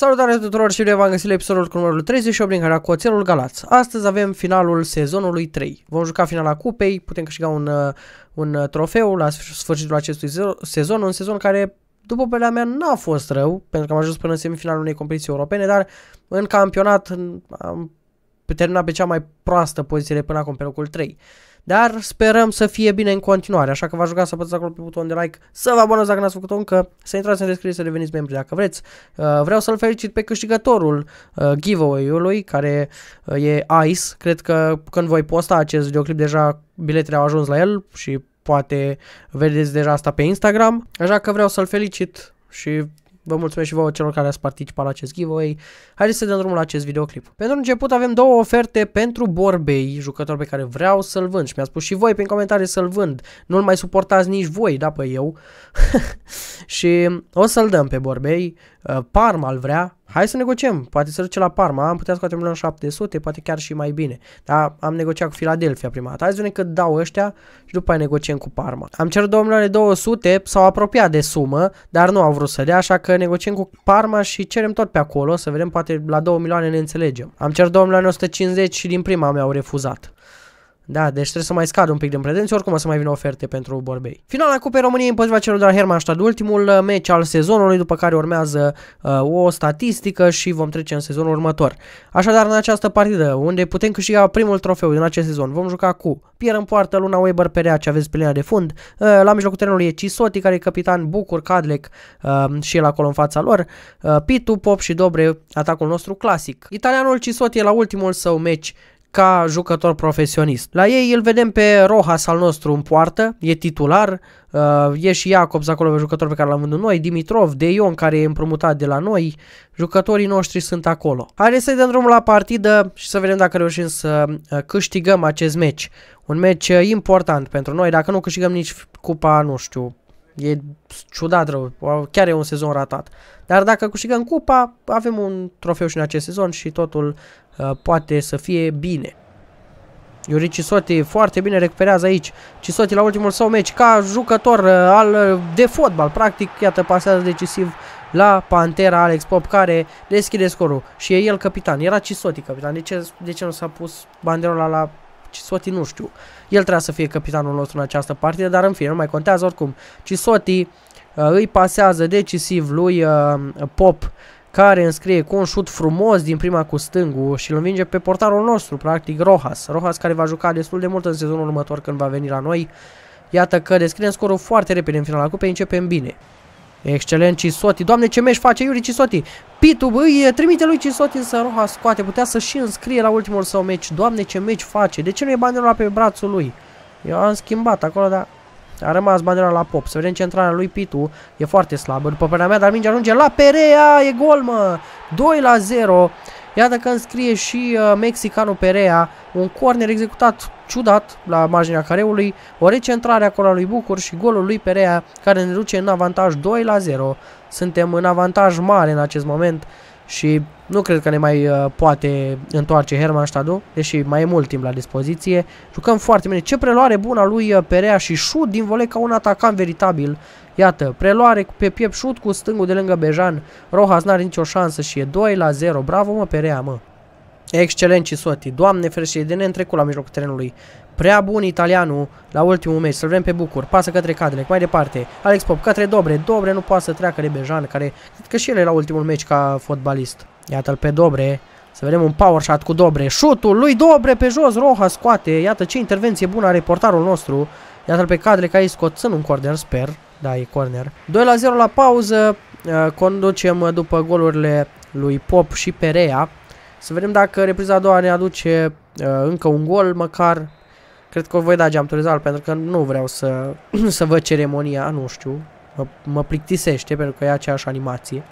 Salutare tuturor și bine v-am găsit la episodul cu numărul 38 din care cu Oțelul Galați. Astăzi avem finalul sezonului 3. Vom juca finala cupei, putem câștiga un, uh, un uh, trofeu la sfârșitul acestui sezon, un sezon care după părerea mea, n-a fost rău, pentru că am ajuns până în semifinalul unei competiții europene, dar în campionat am terminat pe cea mai proastă poziție de până acum, pe locul 3. Dar sperăm să fie bine în continuare, așa că v-aș ruga să apăsați acolo pe butonul de like, să vă abonați dacă n-ați făcut-o încă, să intrați în descriere să deveniți membri dacă vreți. Uh, vreau să-l felicit pe câștigătorul uh, giveaway-ului, care uh, e Ice. Cred că când voi posta acest videoclip deja biletele au ajuns la el și poate vedeți deja asta pe Instagram. Așa că vreau să-l felicit și Vă mulțumesc și vouă celor care ați participat la acest giveaway. Haideți să dăm drumul la acest videoclip. Pentru început avem două oferte pentru Borbei, jucător pe care vreau să-l vând și mi-a spus și voi prin comentarii să-l vând. Nu-l mai suportați nici voi, da, pe eu. și o să-l dăm pe Borbei. Uh, Parma îl vrea, hai să negociem, poate să duce la Parma, am putea scoate 1.700.000, poate chiar și mai bine. Dar am negociat cu Philadelphia prima dată, hai să că dau ăștia și după aia negociem cu Parma. Am cerut 2.200.000, s-au apropiat de sumă, dar nu au vrut să dea, așa că negociem cu Parma și cerem tot pe acolo, să vedem, poate la 2 milioane ne înțelegem. Am cerut 2.150.000 și din prima mi-au refuzat. Da, deci trebuie să mai scadă un pic din pretenții, oricum o să mai vină oferte pentru Borbei. Finala Cupei României împotriva celor de la Hermannstadt, ultimul uh, meci al sezonului, după care urmează uh, o statistică și vom trece în sezonul următor. Așadar, în această partidă, unde putem câștiga primul trofeu din acest sezon, vom juca cu Pierre în poartă, Luna Weber pe rea, ce aveți pe linia de fund, uh, la mijlocul terenului e Cisoti, care e capitan Bucur, Cadlec uh, și el acolo în fața lor, uh, Pitu, Pop și Dobre, atacul nostru clasic. Italianul Cisoti e la ultimul său meci ca jucător profesionist. La ei îl vedem pe Rojas al nostru în poartă, e titular, uh, e și Iacobs acolo pe jucător pe care l-am vândut noi, Dimitrov, De Ion care e împrumutat de la noi, jucătorii noștri sunt acolo. Haideți să-i dăm drumul la partidă și să vedem dacă reușim să uh, câștigăm acest meci. Un meci uh, important pentru noi, dacă nu câștigăm nici cupa, nu știu, E ciudat rău, chiar e un sezon ratat. Dar dacă câștigăm cupa, avem un trofeu și în acest sezon și totul uh, poate să fie bine. Iuri Cisoti foarte bine recuperează aici. Cisoti la ultimul său meci ca jucător uh, al, uh, de fotbal. Practic, iată, pasează decisiv la Pantera Alex Pop care deschide scorul și e el capitan. Era Cisoti capitan. De ce, de ce nu s-a pus banderola la Cisoti nu știu. El trebuia să fie capitanul nostru în această partidă, dar în fine, nu mai contează oricum. Cisoti uh, îi pasează decisiv lui uh, Pop care înscrie cu un șut frumos din prima cu stângul și îl învinge pe portarul nostru, practic Rojas. Rojas care va juca destul de mult în sezonul următor când va veni la noi. Iată că descriem scorul foarte repede în finala cupei, începem bine. Excelent, Cisoti. Doamne, ce meci face Iuri Cisoti? Pitu, băi, trimite lui Cisoti să Roha scoate. Putea să și înscrie la ultimul său meci. Doamne, ce meci face. De ce nu e banderola pe brațul lui? Eu am schimbat acolo, dar a rămas banderola la pop. Să vedem centrarea lui Pitu. E foarte slabă, după părerea mea, dar mingea ajunge la Perea. E gol, mă! 2 la 0. Iată că înscrie și uh, mexicanul Perea, un corner executat ciudat la marginea careului, o recentrare acolo a lui Bucur și golul lui Perea care ne duce în avantaj 2 la 0. Suntem în avantaj mare în acest moment și nu cred că ne mai uh, poate întoarce Stadu, deși mai e mult timp la dispoziție. Jucăm foarte bine. Ce preluare bună a lui uh, Perea și șut din vole ca un atacant veritabil. Iată, preluare pe piept șut cu stângul de lângă Bejan. Rojas n-are nicio șansă și e 2 la 0. Bravo mă, Perea, mă. Excelent Cisoti, doamne ferește, de neîntrecut la mijlocul terenului. Prea bun italianul la ultimul meci, să vrem pe Bucur, pasă către cadele. mai departe, Alex Pop către Dobre, Dobre nu poate să treacă de Bejan, care cred că și el e la ultimul meci ca fotbalist. Iată-l pe Dobre, să vedem un power shot cu Dobre, șutul lui Dobre pe jos, Roja scoate, iată ce intervenție bună are portarul nostru, iată-l pe Cadre ca ei scoțând un corner, sper, da, e corner. 2 la 0 la pauză. Uh, conducem uh, după golurile lui Pop și Perea. Să vedem dacă repriza a doua ne aduce uh, încă un gol, măcar Cred că o voi da geamturizal pentru că nu vreau să, să văd ceremonia, nu știu. Mă, mă plictisește pentru că e aceeași animație.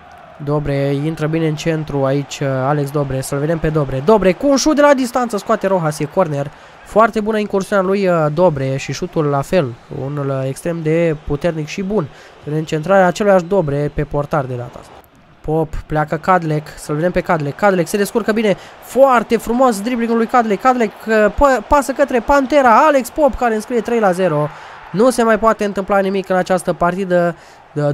Dobre intră bine în centru aici Alex Dobre, să-l vedem pe Dobre. Dobre cu un șut de la distanță, scoate Rojas, e corner. Foarte bună incursiunea lui uh, Dobre și șutul la fel, unul uh, extrem de puternic și bun. Vedem centrarea aceluiași Dobre pe portar de data asta. Pop, pleacă Cadlec, să-l vedem pe Cadlec. Cadlec se descurcă bine, foarte frumos dribbling lui Cadlec. Cadlec uh, pasă către Pantera, Alex Pop care înscrie 3 la 0. Nu se mai poate întâmpla nimic în această partidă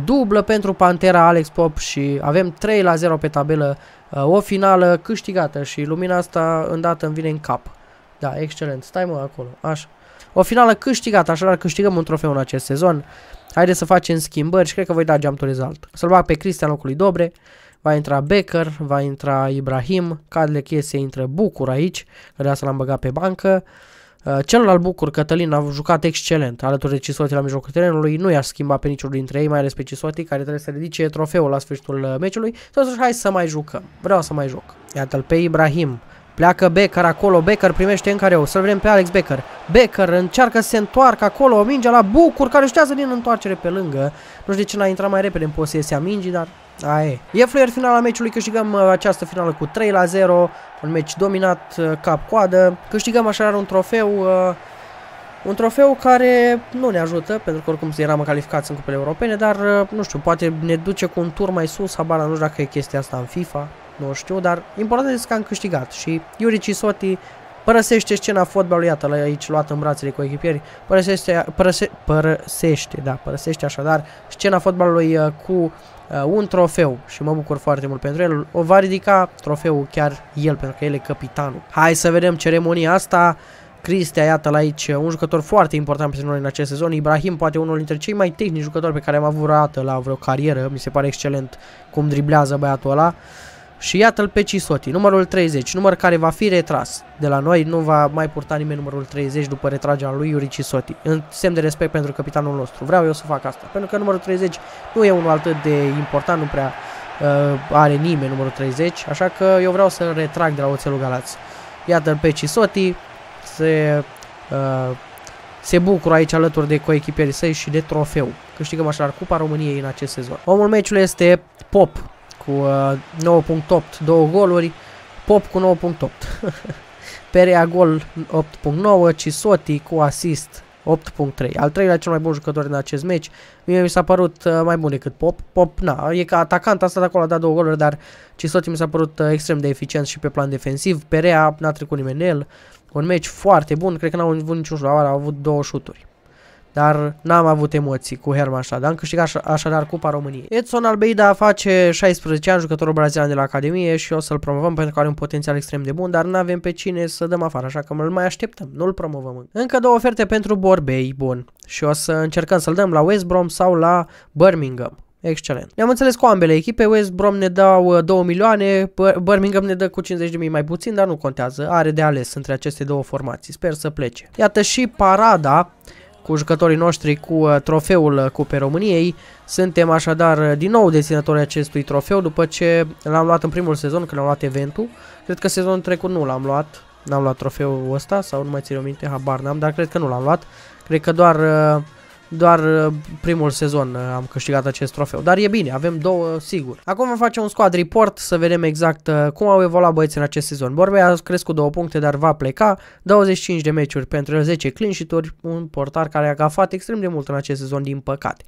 dublă pentru Pantera Alex Pop și avem 3 la 0 pe tabelă, o finală câștigată și lumina asta îndată îmi vine în cap. Da, excelent. Stai mă acolo. Așa. O finală câștigată, așadar câștigăm un trofeu în acest sezon. Haideți să facem schimbări și cred că voi da geam result. Să-l bag pe Cristian locului Dobre. Va intra Becker, va intra Ibrahim, cadle chestie intră Bucur aici, că de asta l-am băgat pe bancă. Uh, celălalt Bucur, Cătălin, a jucat excelent alături de Cisotii la mijlocul terenului. Nu i-aș schimba pe niciunul dintre ei, mai ales pe Cisotii, care trebuie să ridice trofeul la sfârșitul uh, meciului. să hai să mai jucăm. Vreau să mai joc. Iată-l pe Ibrahim. Pleacă Becker acolo, Becker primește în careu. să-l vedem pe Alex Becker. Becker încearcă să se întoarcă acolo, mingea la Bucur care ștează din întoarcere pe lângă. Nu știu de ce n-a intrat mai repede în posesia mingii, dar aia e. E fluier finala meciului, câștigăm uh, această finală cu 3 la 0, un meci dominat uh, cap-coadă. Câștigăm așadar un trofeu uh, un trofeu care nu ne ajută, pentru că oricum eram calificați în cupele europene, dar nu știu, poate ne duce cu un tur mai sus, habar nu știu dacă e chestia asta în FIFA nu știu, dar important este că am câștigat și Yuri Cisoti părăsește scena fotbalului, iată, la aici luat în brațele cu echipieri, părăsește, părăse, părăsește, da, părăsește așadar scena fotbalului uh, cu uh, un trofeu și mă bucur foarte mult pentru el. O va ridica trofeul chiar el, pentru că el e capitanul. Hai să vedem ceremonia asta. Cristea, iată la aici, uh, un jucător foarte important pentru noi în acest sezon. Ibrahim, poate unul dintre cei mai tehnici jucători pe care am avut vreodată la vreo carieră. Mi se pare excelent cum driblează băiatul ăla. Uh, și iată-l pe Cisoti, numărul 30, număr care va fi retras. De la noi nu va mai purta nimeni numărul 30 după retragerea lui Iuri Cisoti. În semn de respect pentru capitanul nostru. Vreau eu să fac asta, pentru că numărul 30 nu e unul atât de important, nu prea uh, are nimeni numărul 30, așa că eu vreau să-l retrag de la Oțelul Galați. Iată-l pe Cisoti, se, uh, se bucură aici alături de coechipierii săi și de trofeu. Câștigăm așa Cupa României în acest sezon. Omul meciului este Pop, cu uh, 9.8, două goluri, Pop cu 9.8, Perea gol 8.9, Cisoti cu asist 8.3. Al treilea cel mai bun jucător din acest meci. Mie mi s-a părut uh, mai bun decât Pop. Pop, na, e ca atacant, asta de acolo a dat două goluri, dar Cisoti mi s-a părut uh, extrem de eficient și pe plan defensiv. Perea n-a trecut nimeni el. Un meci foarte bun, cred că n-au avut niciun jucător, au avut două șuturi dar n-am avut emoții cu Herman Stade. Am câștigat așadar Cupa României. Edson Albeida face 16 ani, jucătorul brazilian de la Academie și o să-l promovăm pentru că are un potențial extrem de bun, dar nu avem pe cine să dăm afară, așa că îl mai așteptăm, nu-l promovăm. Încă două oferte pentru Borbei, bun, și o să încercăm să-l dăm la West Brom sau la Birmingham. Excelent. Ne-am înțeles cu ambele echipe, West Brom ne dau 2 uh, milioane, Birmingham ne dă cu 50 de mii mai puțin, dar nu contează, are de ales între aceste două formații, sper să plece. Iată și parada cu jucătorii noștri cu uh, trofeul uh, Cupei României. Suntem așadar uh, din nou deținători acestui trofeu după ce l-am luat în primul sezon când l-am luat eventul. Cred că sezonul trecut nu l-am luat, n-am luat trofeul ăsta sau nu mai țin minte, habar n-am, dar cred că nu l-am luat. Cred că doar uh, doar uh, primul sezon uh, am câștigat acest trofeu, dar e bine, avem două sigur. Acum vom face un squad report să vedem exact uh, cum au evoluat băieții în acest sezon. Borbei a crescut două puncte, dar va pleca 25 de meciuri pentru 10 clean un portar care a gafat extrem de mult în acest sezon, din păcate.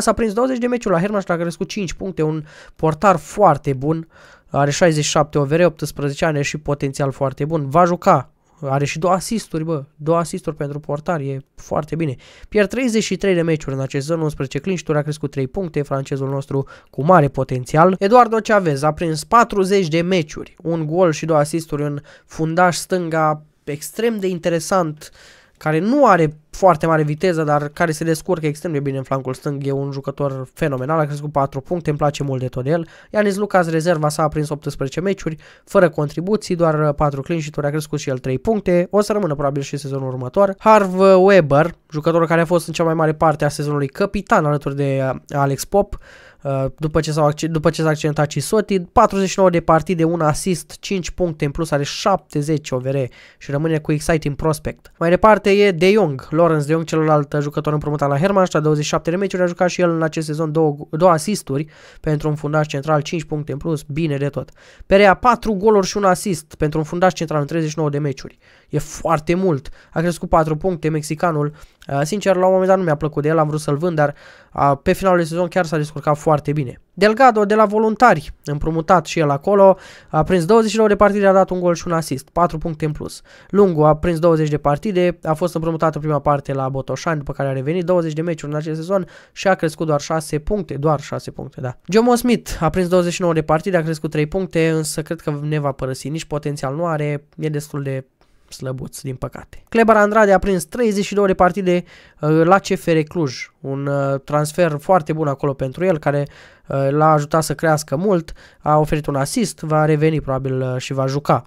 s a prins 20 de meciuri la Hermas și a crescut 5 puncte, un portar foarte bun, are 67 OVR, 18 ani și potențial foarte bun. Va juca are și două asisturi, bă. Două asisturi pentru portar, e foarte bine. Pierd 33 de meciuri în acest sezon, 11 clinșturi, a crescut 3 puncte, francezul nostru cu mare potențial. Eduardo Chavez a prins 40 de meciuri, un gol și două asisturi în fundaș stânga extrem de interesant uh, care nu are foarte mare viteză, dar care se descurcă extrem de bine în flancul stâng. E un jucător fenomenal, a crescut 4 puncte, îmi place mult de tot el. Ianis Lucas, rezerva s-a prins 18 meciuri, fără contribuții, doar 4 uh, clean sheet-uri, a crescut și el 3 puncte. O să rămână probabil și sezonul următor. Harv Weber, jucătorul care a fost în cea mai mare parte a sezonului capitan alături de uh, Alex Pop, Uh, după ce, s-au, după ce s-a accidentat Cisotti, 49 de partide, un assist, 5 puncte în plus, are 70 OVR și rămâne cu exciting prospect. Mai departe e De Jong, Lawrence De Jong, celălalt jucător împrumutat la Hermannstadt, 27 de meciuri, a jucat și el în acest sezon două, două asisturi pentru un fundaș central, 5 puncte în plus, bine de tot. Perea 4 goluri și un asist pentru un fundaș central în 39 de meciuri. E foarte mult. A crescut 4 puncte mexicanul. Uh, sincer, la un moment dat nu mi-a plăcut de el, am vrut să-l vând, dar uh, pe finalul de sezon chiar s-a descurcat foarte bine. Delgado de la Voluntari, împrumutat și el acolo, a prins 29 de partide, a dat un gol și un asist, 4 puncte în plus. Lungu a prins 20 de partide, a fost împrumutat în prima parte la Botoșani, după care a revenit 20 de meciuri în acest sezon și a crescut doar 6 puncte, doar 6 puncte, da. Jomo Smith a prins 29 de partide, a crescut 3 puncte, însă cred că ne va părăsi, nici potențial nu are, e destul de slăbuț, din păcate. Cleber Andrade a prins 32 de partide uh, la CFR Cluj, un uh, transfer foarte bun acolo pentru el, care uh, l-a ajutat să crească mult, a oferit un asist, va reveni probabil și va juca.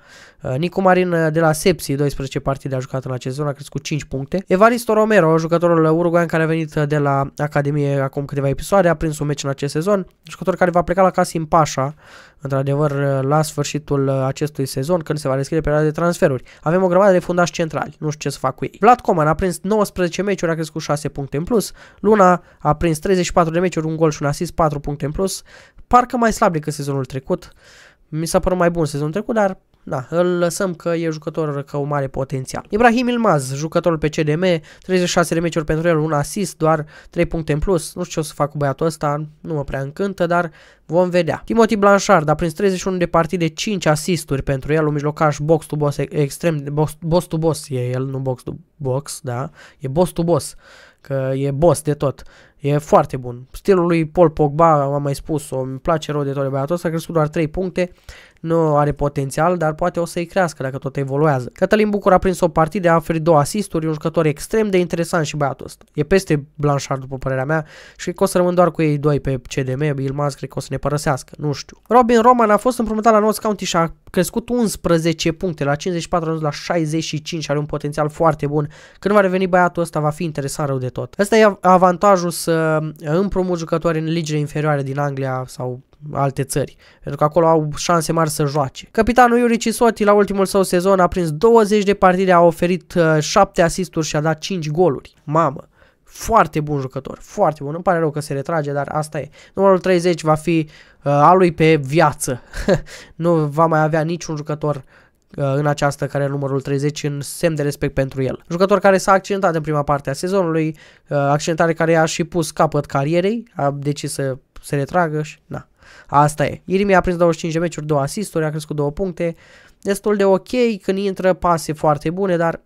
Nicu Marin de la Sepsi, 12 partide a jucat în acest zonă, a crescut 5 puncte. Evaristo Romero, jucătorul uruguayan care a venit de la Academie acum câteva episoade, a prins un meci în acest sezon, jucător care va pleca la Casim Pașa într-adevăr, la sfârșitul acestui sezon, când se va deschide perioada de transferuri. Avem o grămadă de fundași centrali, nu știu ce să fac cu ei. Vlad Coman a prins 19 meciuri, a crescut 6 puncte în plus. Luna a prins 34 de meciuri, un gol și un asist, 4 puncte în plus. Parcă mai slab decât sezonul trecut. Mi s-a părut mai bun sezonul trecut, dar da, îl lăsăm că e jucător cu un mare potențial. Ibrahim Ilmaz, jucătorul pe CDM, 36 de meciuri pentru el, un asist, doar 3 puncte în plus. Nu știu ce o să fac cu băiatul ăsta, nu mă prea încântă, dar vom vedea. Timothy Blanchard a prins 31 de partide, 5 asisturi pentru el, un mijlocaș box to boss extrem, boss, boss to boss e el, nu box to box, da, e boss to boss că e boss de tot. E foarte bun. Stilul lui Paul Pogba, am mai spus-o, îmi place rău de tot băiatul ăsta, a crescut doar 3 puncte, nu are potențial, dar poate o să-i crească dacă tot evoluează. Cătălin Bucur a prins o partidă, a oferit două asisturi, un jucător extrem de interesant și băiatul ăsta. E peste Blanchard, după părerea mea, și că o să rămân doar cu ei doi pe CDM, Ilmaz cred că o să ne părăsească, nu știu. Robin Roman a fost împrumutat la North County și a crescut 11 puncte, la 54 la 65 și are un potențial foarte bun. Când va reveni băiatul ăsta va fi interesant rău de tot. Asta e avantajul să împrumut jucători în ligile inferioare din Anglia sau alte țări, pentru că acolo au șanse mari să joace. Capitanul Iuri Cisoti la ultimul său sezon a prins 20 de partide, a oferit 7 uh, asisturi și a dat 5 goluri. Mamă! Foarte bun jucător, foarte bun. Îmi pare rău că se retrage, dar asta e. Numărul 30 va fi uh, a lui pe viață. nu va mai avea niciun jucător uh, în această care numărul 30 în semn de respect pentru el. Jucător care s-a accidentat în prima parte a sezonului, uh, accidentare care i-a și pus capăt carierei, a decis să se retragă și na, Asta e. Irimi a prins 25 de meciuri, 2 asisturi, a crescut 2 puncte. Destul de ok când intră pase foarte bune, dar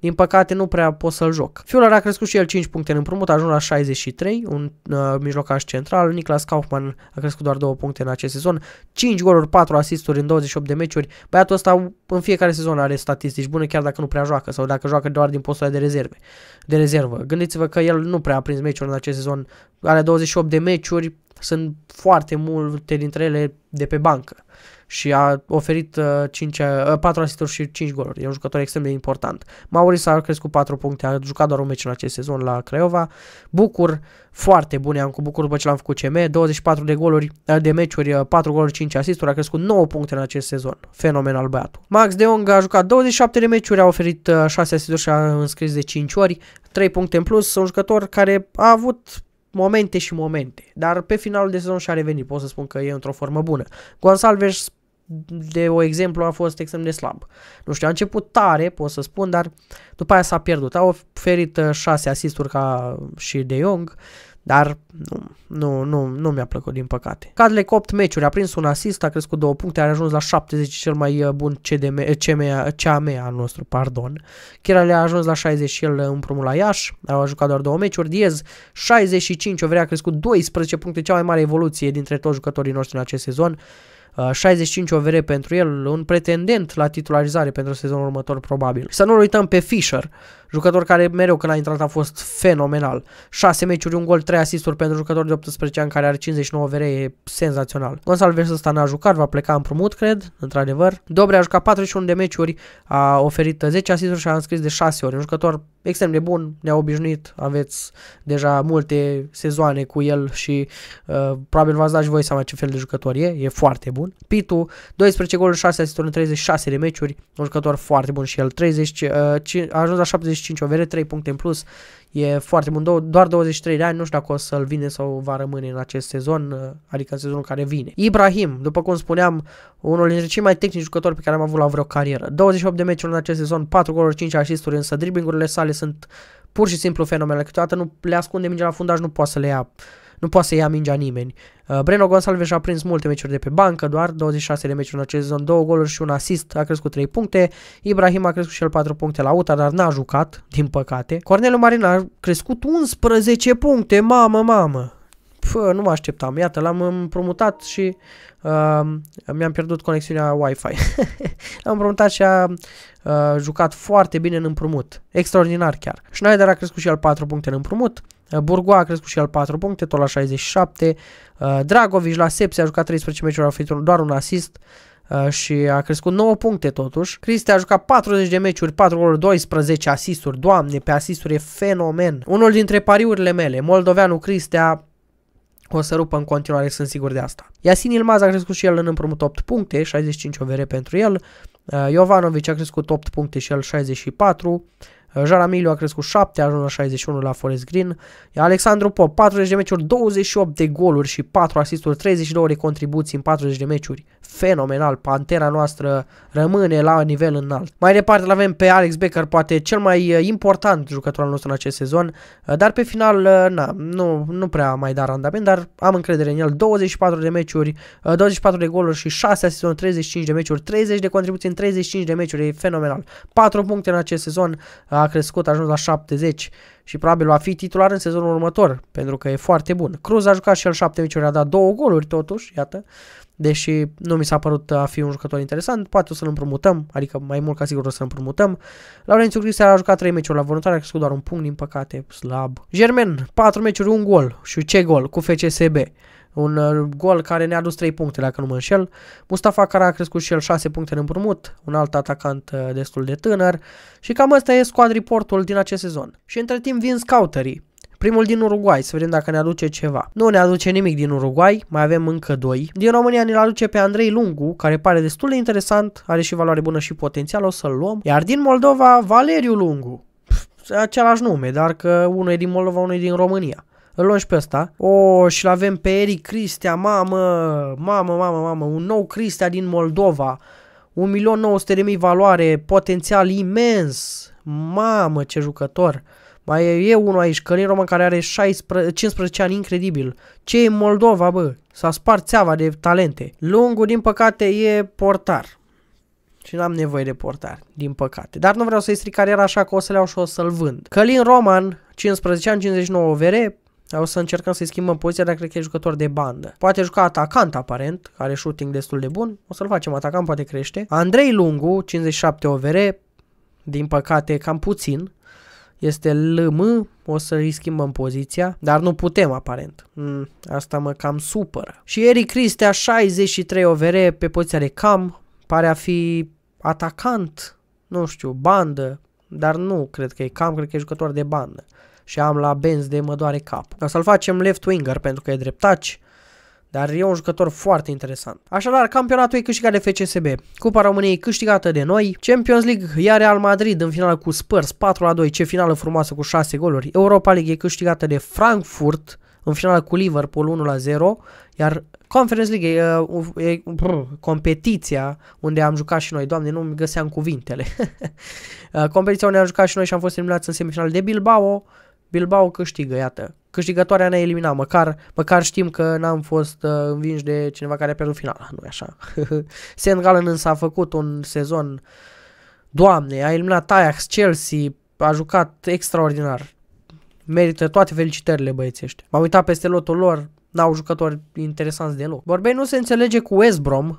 din păcate nu prea pot să-l joc. Fuller a crescut și el 5 puncte în împrumut, a ajuns la 63, un uh, mijlocaș central. Niklas Kaufman a crescut doar 2 puncte în acest sezon, 5 goluri, 4 asisturi în 28 de meciuri. Băiatul ăsta în fiecare sezon are statistici bune, chiar dacă nu prea joacă sau dacă joacă doar din postul de rezerve. De rezervă. Gândiți-vă că el nu prea a prins meciuri în acest sezon, are 28 de meciuri, sunt foarte multe dintre ele de pe bancă și a oferit uh, 5, uh, 4 asisturi și 5 goluri. E un jucător extrem de important. Mauri s-a crescut 4 puncte, a jucat doar un meci în acest sezon la Craiova. Bucur, foarte bun, am cu Bucur după ce l-am făcut CM, 24 de goluri, uh, de meciuri, 4 uh, goluri, 5 asisturi, a crescut 9 puncte în acest sezon. Fenomenal băiatul. Max Deong a jucat 27 de meciuri, a oferit 6 uh, asisturi și a înscris de 5 ori, 3 puncte în plus, un jucător care a avut momente și momente, dar pe finalul de sezon și-a revenit, pot să spun că e într-o formă bună. Gonsalves, de o exemplu, a fost extrem de slab. Nu știu, a început tare, pot să spun, dar după aia s-a pierdut. A oferit uh, șase asisturi ca și De Jong, uh, dar nu, nu, nu, nu mi-a plăcut din păcate. Cadle cu 8 meciuri, a prins un asist, a crescut 2 puncte, a ajuns la 70 cel mai uh, bun CDM, uh, CMA, CAM al nostru, pardon. Chirale a ajuns la 60 și el uh, împrumut la Iași, a jucat doar 2 meciuri. Diez 65, o vrea, a crescut 12 puncte, cea mai mare evoluție dintre toți jucătorii noștri în acest sezon. 65 uh, OVR pentru el, un pretendent la titularizare pentru sezonul următor probabil. Să nu uităm pe Fischer, jucător care mereu când a intrat a fost fenomenal. 6 meciuri, un gol, 3 asisturi pentru jucător de 18 ani care are 59 OVR, e senzațional. Gonzalo ăsta n-a jucat, va pleca împrumut, cred, într-adevăr. Dobre a jucat 41 de meciuri, a oferit 10 asisturi și a înscris de 6 ori. Un jucător extrem de bun, ne-a obișnuit, aveți deja multe sezoane cu el și uh, probabil v-ați dat și voi seama ce fel de jucător e, e foarte bun bun. Pitu, 12 goluri, 6 asisturi în 36 de meciuri, un jucător foarte bun și el. 30, uh, a ajuns la 75 overe, 3 puncte în plus, e foarte bun. Doar 23 de ani, nu știu dacă o să-l vine sau va rămâne în acest sezon, uh, adică în sezonul care vine. Ibrahim, după cum spuneam, unul dintre cei mai tehnici jucători pe care am avut la vreo carieră. 28 de meciuri în acest sezon, 4 goluri, 5 asisturi, însă dribbling sale sunt pur și simplu fenomenale. Câteodată nu le ascunde mingea la fundaj, nu poate să le ia nu poate să ia mingea nimeni. Uh, Breno Gonsalves a prins multe meciuri de pe bancă, doar 26 de meciuri în acest sezon, două goluri și un asist, a crescut 3 puncte, Ibrahim a crescut și el 4 puncte la UTA, dar n-a jucat, din păcate. Corneliu Marin a crescut 11 puncte, mamă, mamă! Pă, nu mă așteptam, iată, l-am împrumutat și uh, mi-am pierdut conexiunea Wi-Fi. l-am împrumutat și a uh, jucat foarte bine în împrumut, extraordinar chiar. Schneider a crescut și el 4 puncte în împrumut, Uh, Burgoa a crescut și al 4 puncte, tot la 67. Uh, Dragoviș la Sepsi a jucat 13 meciuri, a fost doar un asist uh, și a crescut 9 puncte totuși. Cristi a jucat 40 de meciuri, 4 goluri, 12 asisturi. Doamne, pe asisturi e fenomen. Unul dintre pariurile mele, moldoveanul Cristea o să rupă în continuare, sunt sigur de asta. Iasin Ilmaz a crescut și el în împrumut 8 puncte, 65 OVR pentru el. Iovanovic a crescut 8 puncte și el 64. Uh, Jaramillo a crescut 7, a ajuns la 61 la Forest Green. Alexandru Pop, 40 de meciuri, 28 de goluri și 4 asisturi, 32 de contribuții în 40 de meciuri. Fenomenal, pantera noastră rămâne la nivel înalt. Mai departe îl avem pe Alex Becker, poate cel mai uh, important jucător al nostru în acest sezon, uh, dar pe final na, nu, nu prea mai da randament, dar am încredere în el. 24 de meciuri, 24 de goluri și 6 asisturi, 35 de meciuri, 30 de contribuții în 35 de meciuri, e fenomenal. 4 puncte în acest sezon, a crescut, a ajuns la 70 și probabil va fi titular în sezonul următor, pentru că e foarte bun. Cruz a jucat și el 7 meciuri, a dat două goluri totuși, iată, deși nu mi s-a părut a fi un jucător interesant, poate o să-l împrumutăm, adică mai mult ca sigur o să-l împrumutăm. Laurențiu Cristea a jucat 3 meciuri la voluntari, a crescut doar un punct, din păcate, slab. Germen, 4 meciuri, un gol și ce gol cu FCSB. Un uh, gol care ne-a dus 3 puncte, dacă nu mă înșel. Mustafa care a crescut și el 6 puncte în împrumut, un alt atacant uh, destul de tânăr. Și cam asta e squad reportul din acest sezon. Și între timp vin scouterii. Primul din Uruguay, să vedem dacă ne aduce ceva. Nu ne aduce nimic din Uruguay, mai avem încă doi. Din România ne-l aduce pe Andrei Lungu, care pare destul de interesant, are și valoare bună și potențial, o să-l luăm. Iar din Moldova, Valeriu Lungu. Pff, același nume, dar că unul e din Moldova, unul e din România. Îl luăm și pe ăsta. O, oh, și-l avem pe Eric Cristea, mamă, mamă, mamă, mamă, un nou Cristea din Moldova. 1.900.000 valoare, potențial imens. Mamă, ce jucător. Mai e, e unul aici, Călin Roman, care are 16, 15 ani, incredibil. Ce e Moldova, bă? S-a spart țeava de talente. Lungu, din păcate, e portar. Și n-am nevoie de portar, din păcate. Dar nu vreau să-i stric cariera așa că o să le iau și o să-l vând. Călin Roman, 15 ani, 59 vere, o să încercăm să-i schimbăm poziția, dar cred că e jucător de bandă. Poate juca atacant, aparent, are shooting destul de bun. O să-l facem atacant, poate crește. Andrei Lungu, 57 OVR, din păcate cam puțin. Este LM, o să-i schimbăm poziția, dar nu putem aparent. Mm, asta mă cam supără. Și Eric Cristea, 63 OVR, pe poziția de cam, pare a fi atacant, nu știu, bandă, dar nu cred că e cam, cred că e jucător de bandă și am la Benz de mă doare cap. O să-l facem left winger pentru că e dreptaci, dar e un jucător foarte interesant. Așadar, campionatul e câștigat de FCSB, Cupa României câștigată de noi, Champions League iar Real Madrid în finală cu Spurs 4-2, ce finală frumoasă cu 6 goluri, Europa League e câștigată de Frankfurt în finală cu Liverpool 1-0, iar Conference League e, e, e brr, competiția unde am jucat și noi, doamne, nu-mi găseam cuvintele. competiția unde am jucat și noi și am fost eliminați în semifinal de Bilbao, Bilbao câștigă, iată. Câștigătoarea ne-a eliminat, măcar, măcar știm că n-am fost uh, învinși de cineva care a pierdut finala, nu e așa. St. Gallen însă a făcut un sezon, doamne, a eliminat Ajax, Chelsea, a jucat extraordinar. Merită toate felicitările băieții ăștia. M-am uitat peste lotul lor, n-au jucători interesanți deloc. Borbei nu se înțelege cu West Brom,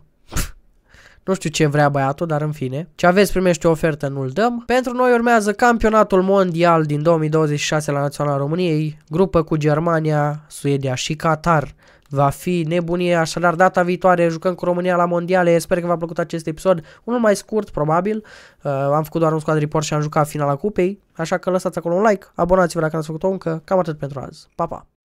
nu știu ce vrea băiatul, dar în fine. Ce aveți primește o ofertă, nu-l dăm. Pentru noi urmează campionatul mondial din 2026 la Naționala României, grupă cu Germania, Suedia și Qatar. Va fi nebunie, așadar data viitoare jucăm cu România la mondiale, sper că v-a plăcut acest episod, unul mai scurt probabil, uh, am făcut doar un squad report și am jucat finala cupei, așa că lăsați acolo un like, abonați-vă dacă n-ați făcut-o încă, cam atât pentru azi, pa, pa!